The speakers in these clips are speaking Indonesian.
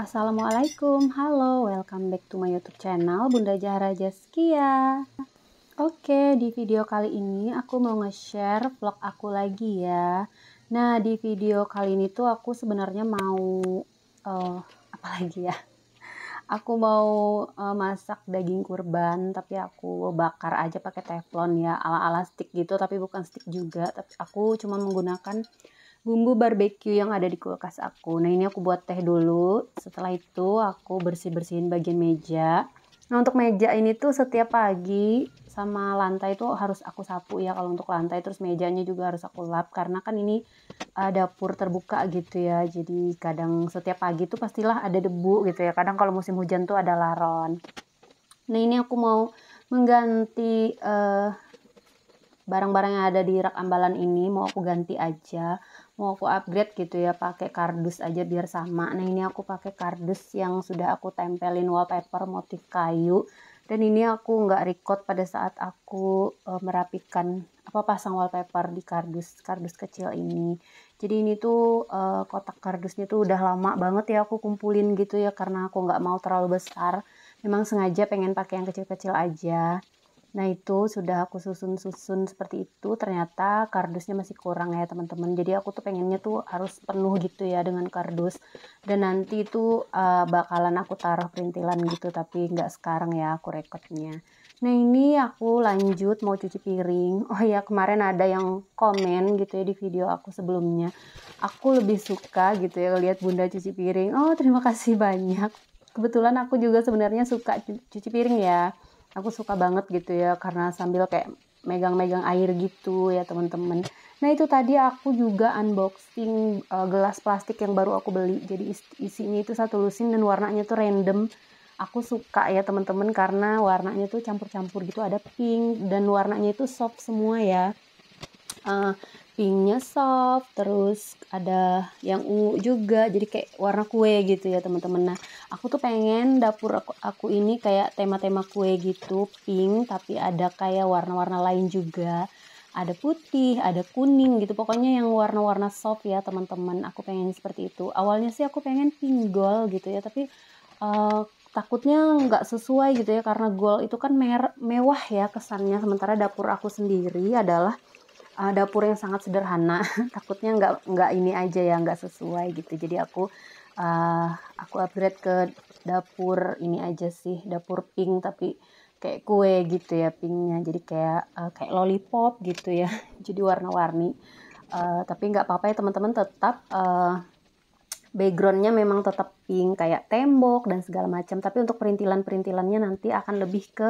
Assalamualaikum, halo, welcome back to my youtube channel Bunda Zahra Jaskia Oke, di video kali ini aku mau nge-share vlog aku lagi ya Nah, di video kali ini tuh aku sebenarnya mau, uh, apa lagi ya Aku mau uh, masak daging kurban tapi aku bakar aja pakai teflon ya Ala-ala stick gitu tapi bukan stick juga Tapi aku cuma menggunakan bumbu barbeque yang ada di kulkas aku. Nah, ini aku buat teh dulu. Setelah itu aku bersih-bersihin bagian meja. Nah, untuk meja ini tuh setiap pagi sama lantai itu harus aku sapu ya kalau untuk lantai terus mejanya juga harus aku lap karena kan ini uh, dapur terbuka gitu ya. Jadi kadang setiap pagi tuh pastilah ada debu gitu ya. Kadang kalau musim hujan tuh ada laron. Nah, ini aku mau mengganti uh, barang-barang yang ada di rak ambalan ini mau aku ganti aja mau aku upgrade gitu ya pakai kardus aja biar sama nah ini aku pakai kardus yang sudah aku tempelin wallpaper motif kayu dan ini aku nggak record pada saat aku e, merapikan apa pasang wallpaper di kardus kardus kecil ini jadi ini tuh e, kotak kardusnya tuh udah lama banget ya aku kumpulin gitu ya karena aku nggak mau terlalu besar memang sengaja pengen pakai yang kecil-kecil aja Nah itu sudah aku susun-susun seperti itu ternyata kardusnya masih kurang ya teman-teman jadi aku tuh pengennya tuh harus penuh gitu ya dengan kardus dan nanti itu uh, eh, bakalan aku taruh perintilan gitu tapi nggak sekarang ya aku rekodnya Nah ini aku lanjut mau cuci piring oh ya kemarin ada yang komen gitu ya di video aku sebelumnya aku lebih suka gitu ya lihat bunda cuci piring oh terima kasih banyak kebetulan aku juga sebenarnya suka cuci piring ya aku suka banget gitu ya karena sambil kayak megang-megang air gitu ya teman-teman. Nah itu tadi aku juga unboxing uh, gelas plastik yang baru aku beli. Jadi is isinya itu satu lusin dan warnanya tuh random. Aku suka ya teman-teman karena warnanya tuh campur-campur gitu. Ada pink dan warnanya itu soft semua ya. Uh, pinknya soft terus ada yang ungu juga jadi kayak warna kue gitu ya teman-teman nah aku tuh pengen dapur aku, aku ini kayak tema-tema kue gitu pink tapi ada kayak warna-warna lain juga ada putih, ada kuning gitu. Pokoknya yang warna-warna soft ya teman-teman. Aku pengen seperti itu. Awalnya sih aku pengen pink gold gitu ya, tapi uh, takutnya nggak sesuai gitu ya karena gold itu kan mer mewah ya kesannya. Sementara dapur aku sendiri adalah uh, dapur yang sangat sederhana takutnya nggak nggak ini aja ya nggak sesuai gitu jadi aku uh, aku upgrade ke dapur ini aja sih dapur pink tapi kayak kue gitu ya pinknya jadi kayak uh, kayak lollipop gitu ya jadi warna-warni uh, tapi nggak apa-apa ya teman-teman tetap uh, backgroundnya memang tetap pink kayak tembok dan segala macam tapi untuk perintilan-perintilannya nanti akan lebih ke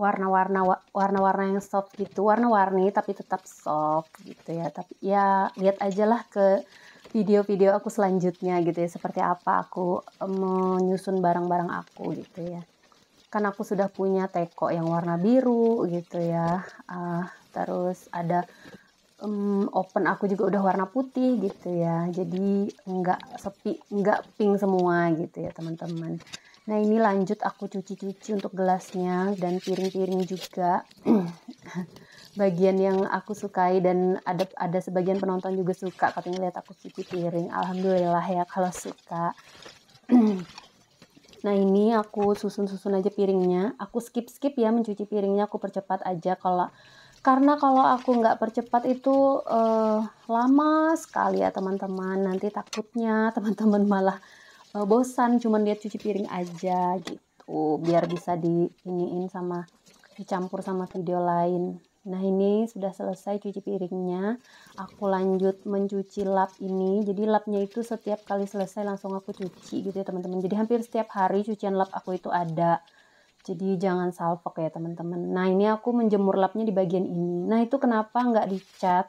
warna-warna warna-warna yang soft gitu warna-warni tapi tetap soft gitu ya tapi ya lihat aja lah ke video-video aku selanjutnya gitu ya seperti apa aku eh, menyusun barang-barang aku gitu ya kan aku sudah punya teko yang warna biru gitu ya uh, terus ada um, open aku juga udah warna putih gitu ya jadi nggak sepi nggak pink semua gitu ya teman-teman nah ini lanjut aku cuci-cuci untuk gelasnya dan piring-piring juga bagian yang aku sukai dan ada ada sebagian penonton juga suka katanya lihat aku cuci piring alhamdulillah ya kalau suka nah ini aku susun susun aja piringnya aku skip skip ya mencuci piringnya aku percepat aja kalau karena kalau aku nggak percepat itu eh, lama sekali ya teman-teman nanti takutnya teman-teman malah eh, bosan cuman lihat cuci piring aja gitu biar bisa di iniin sama dicampur sama video lain nah ini sudah selesai cuci piringnya aku lanjut mencuci lap ini jadi lapnya itu setiap kali selesai langsung aku cuci gitu ya teman-teman jadi hampir setiap hari cucian lap aku itu ada jadi jangan salfok ya teman-teman. Nah ini aku menjemur lapnya di bagian ini. Nah itu kenapa nggak dicat?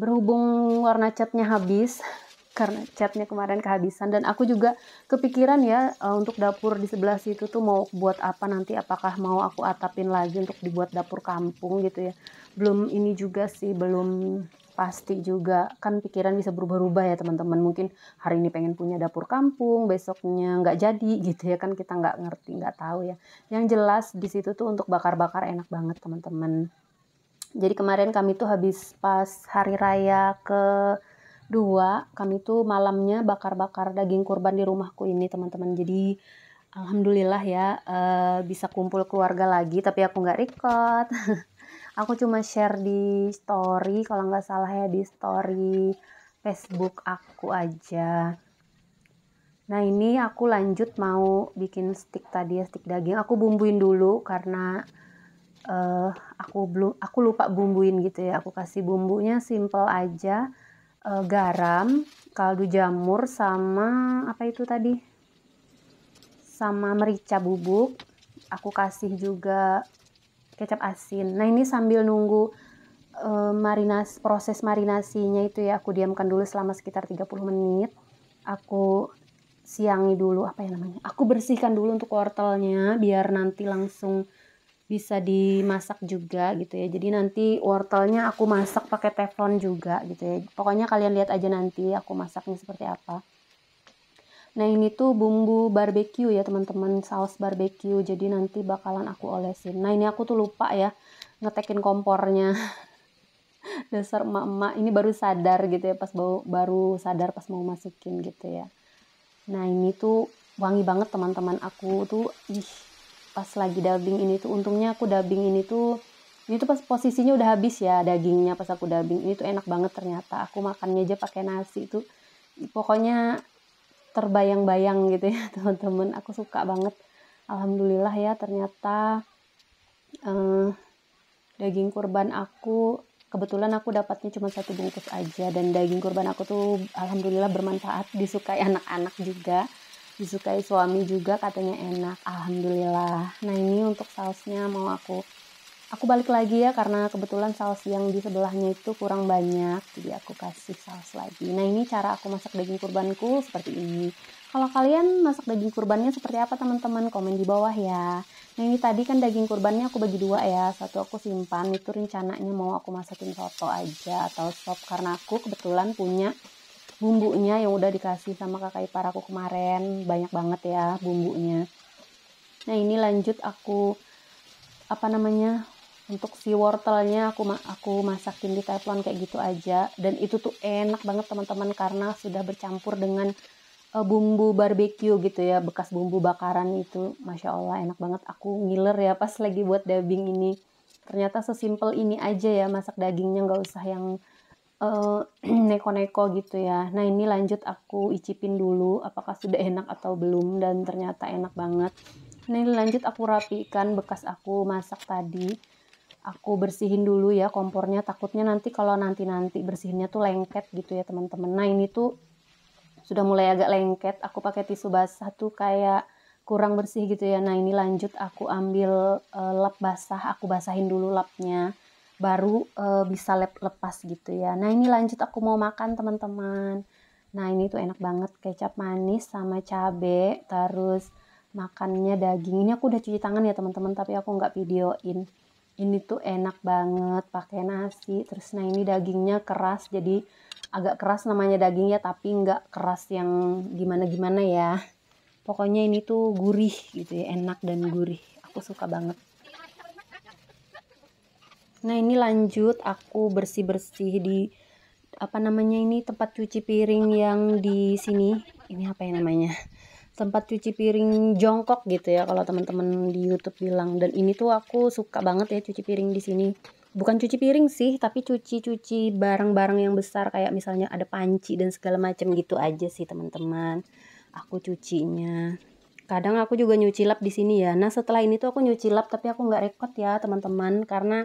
Berhubung warna catnya habis, karena catnya kemarin kehabisan dan aku juga kepikiran ya eh, untuk dapur di sebelah situ tuh mau buat apa nanti apakah mau aku atapin lagi untuk dibuat dapur kampung gitu ya belum ini juga sih belum pasti juga kan pikiran bisa berubah-ubah ya teman-teman mungkin hari ini pengen punya dapur kampung besoknya nggak jadi gitu ya kan kita nggak ngerti nggak tahu ya yang jelas di situ tuh untuk bakar-bakar enak banget teman-teman jadi kemarin kami tuh habis pas hari raya ke dua kami tuh malamnya bakar-bakar daging kurban di rumahku ini teman-teman jadi alhamdulillah ya uh, bisa kumpul keluarga lagi tapi aku nggak record aku cuma share di story kalau nggak salah ya di story Facebook aku aja nah ini aku lanjut mau bikin stick tadi ya stick daging aku bumbuin dulu karena uh, aku belum aku lupa bumbuin gitu ya aku kasih bumbunya simple aja uh, garam kaldu jamur sama apa itu tadi sama merica bubuk aku kasih juga kecap asin. Nah ini sambil nunggu uh, marinas proses marinasinya itu ya aku diamkan dulu selama sekitar 30 menit. Aku siangi dulu apa ya namanya. Aku bersihkan dulu untuk wortelnya biar nanti langsung bisa dimasak juga gitu ya. Jadi nanti wortelnya aku masak pakai teflon juga gitu ya. Pokoknya kalian lihat aja nanti aku masaknya seperti apa. Nah ini tuh bumbu barbecue ya teman-teman, saus barbecue Jadi nanti bakalan aku olesin. Nah ini aku tuh lupa ya ngetekin kompornya. Dasar emak-emak, ini baru sadar gitu ya pas baru, baru sadar pas mau masukin gitu ya. Nah ini tuh wangi banget teman-teman. Aku tuh ih pas lagi dubbing ini tuh untungnya aku dubbing ini tuh ini tuh pas posisinya udah habis ya dagingnya pas aku dubbing ini tuh enak banget ternyata aku makannya aja pakai nasi itu pokoknya terbayang-bayang gitu ya teman-teman aku suka banget alhamdulillah ya ternyata uh, daging kurban aku kebetulan aku dapatnya cuma satu bungkus aja dan daging kurban aku tuh alhamdulillah bermanfaat disukai anak-anak juga disukai suami juga katanya enak alhamdulillah nah ini untuk sausnya mau aku aku balik lagi ya karena kebetulan saus yang di sebelahnya itu kurang banyak jadi aku kasih saus lagi nah ini cara aku masak daging kurbanku seperti ini kalau kalian masak daging kurbannya seperti apa teman-teman komen di bawah ya nah ini tadi kan daging kurbannya aku bagi dua ya satu aku simpan itu rencananya mau aku masakin soto aja atau sop karena aku kebetulan punya bumbunya yang udah dikasih sama kakak ipar aku kemarin banyak banget ya bumbunya nah ini lanjut aku apa namanya untuk si wortelnya aku aku masakin di teflon kayak gitu aja dan itu tuh enak banget teman-teman karena sudah bercampur dengan uh, bumbu barbecue gitu ya bekas bumbu bakaran itu masya allah enak banget aku ngiler ya pas lagi buat daging ini ternyata sesimpel ini aja ya masak dagingnya nggak usah yang neko eh, neko-neko gitu ya nah ini lanjut aku icipin dulu apakah sudah enak atau belum dan ternyata enak banget Nah, ini lanjut aku rapikan bekas aku masak tadi aku bersihin dulu ya kompornya takutnya nanti kalau nanti-nanti bersihinnya tuh lengket gitu ya teman-teman nah ini tuh sudah mulai agak lengket aku pakai tisu basah tuh kayak kurang bersih gitu ya nah ini lanjut aku ambil uh, lap basah aku basahin dulu lapnya baru uh, bisa lap lepas gitu ya nah ini lanjut aku mau makan teman-teman nah ini tuh enak banget kecap manis sama cabe terus makannya daging ini aku udah cuci tangan ya teman-teman tapi aku nggak videoin ini tuh enak banget pakai nasi terus nah ini dagingnya keras jadi agak keras namanya dagingnya tapi nggak keras yang gimana-gimana ya pokoknya ini tuh gurih gitu ya enak dan gurih aku suka banget nah ini lanjut aku bersih-bersih di apa namanya ini tempat cuci piring yang di sini ini apa yang namanya tempat cuci piring jongkok gitu ya kalau teman-teman di YouTube bilang dan ini tuh aku suka banget ya cuci piring di sini bukan cuci piring sih tapi cuci-cuci barang-barang yang besar kayak misalnya ada panci dan segala macam gitu aja sih teman-teman aku cucinya kadang aku juga nyuci lap di sini ya nah setelah ini tuh aku nyuci lap tapi aku nggak record ya teman-teman karena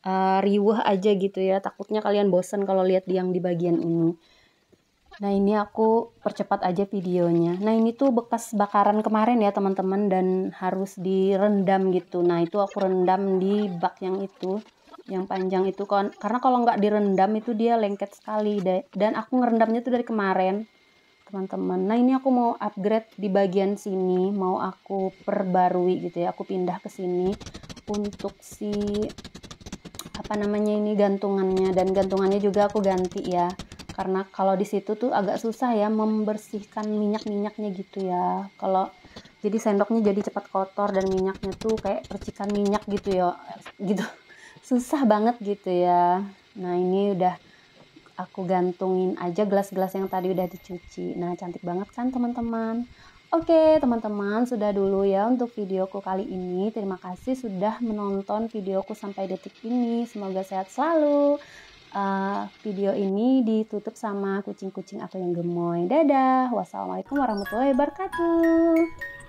uh, eh, riweh aja gitu ya takutnya kalian bosen kalau lihat yang di bagian ini Nah ini aku percepat aja videonya. Nah ini tuh bekas bakaran kemarin ya teman-teman dan harus direndam gitu. Nah itu aku rendam di bak yang itu, yang panjang itu kan. Karena kalau nggak direndam itu dia lengket sekali dan aku ngerendamnya tuh dari kemarin teman-teman. Nah ini aku mau upgrade di bagian sini, mau aku perbarui gitu ya. Aku pindah ke sini untuk si apa namanya ini gantungannya dan gantungannya juga aku ganti ya karena kalau di situ tuh agak susah ya membersihkan minyak-minyaknya gitu ya kalau jadi sendoknya jadi cepat kotor dan minyaknya tuh kayak percikan minyak gitu ya gitu susah banget gitu ya nah ini udah aku gantungin aja gelas-gelas yang tadi udah dicuci nah cantik banget kan teman-teman Oke teman-teman sudah dulu ya untuk videoku kali ini Terima kasih sudah menonton videoku sampai detik ini Semoga sehat selalu Eh, video ini ditutup sama kucing-kucing aku yang gemoy. Dadah. Wassalamualaikum warahmatullahi wabarakatuh.